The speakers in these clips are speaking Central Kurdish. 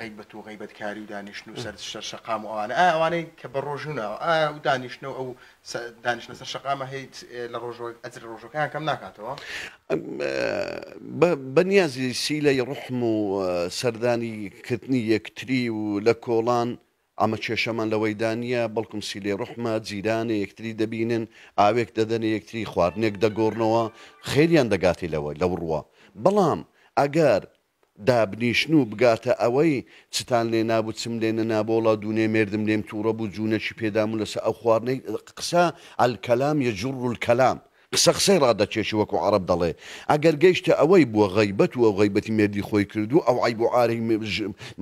غیبەت و غیبەتکاری و دانیشتن و سەر شقام و ئەوانە ئەوانەی کە بە ڕۆژونەوە ئا و دانیشتنەوە ئەو دانیشتە سەر شقامە هیچ لە ڕۆژ ئەجر ڕۆژەکان کەم ناکاتەوە بەنیازی سیلەی ڕحم و سەردانی کردنی یەکتری و لە کۆڵان ئەمە کێشەمان لەوەی دانیە بەڵکم سیلێ ڕحمە جیرانە یەکتری دەبینن ئاوێک دەدەنە یەکتری خواردنێک دەگۆڕنەوە خێریان دەگاتی لەوە لەو ڕوە بەڵام ئەگەر دابنیشن و بگاتە ئەوەی چتان لێ نابوو چم لێنە نابۆڵا دوونێ مردم لێم تووڕە بوو جوونەشی پێدام و لەسەر ئەو خواردنەی قسە ئەلکەلام یە جوڕ و کەلام قسە قسەی ڕدەچێشی وەکو عرب دەڵێ ئەگەر گەیشتە ئەوەی بووە غیبەت و ئەو غیبەتی مێردی خۆی کردو ئەو ئای بۆ ئاری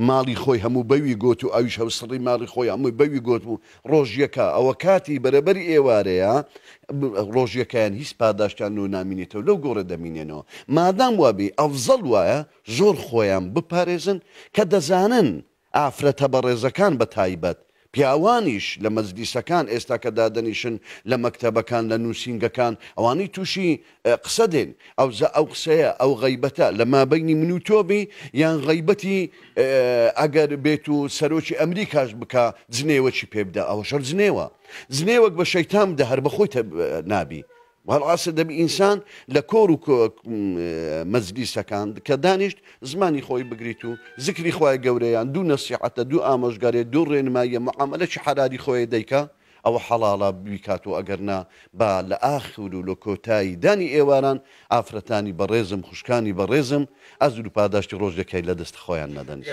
ماڵی خۆی هەموو بەوی گوت و ئەویش هەوسڕی ماڵی خۆی هەمووی بەوی گوت و ڕۆژیەکە ئەوە کاتی بەرەبەری ئێوارەیە ڕۆژیەکەیان هیچ پاداشتان و نامینێتەوە لەو گۆڕە دەمینێنەوە مادام وابی ئەفزەڵ وایە زۆر خۆیان بپارێزن کە دەزانن ئافرەتە بە ڕێزەکان بە تایبەت پیاوانیش لە مەزلیسەکان ئێستا کە دادەنیشن لە مەکتتەبەکان لە نووسنگەکان ئەوانەی تووشی قسە دێن ئەو ئەو قسەیە ئەو غیبەتە لە مابینی من و تۆبی یان غیبەتی ئەگەر بێت و سەرۆکی ئەمریکاش بک زنێوە چی پێبدا ئەوە شەر زنێوە زنێوەک بە شەیتام دە هەر بەخۆی نابی هەڵاستە دەبی ئینسان لە کۆر و مەزلیسەکان کە دانیشت زمانی خۆی بگریت و زکری خۆی گەورەیان دوو نسیحەتە دوو ئامۆژگارێت دوو ڕێنمایە معاملەی حراری خۆی دەیکا ئەوە حەڵاڵە بیکات و ئەگەرنا با لە ئاخور و لە کۆتایی دانی ئێواران ئافرەتانی بەڕێزم خوشکانی بەڕێزم ئەز و پاداشتی ڕۆژەکەی لە دەست خۆیان نەدەنی.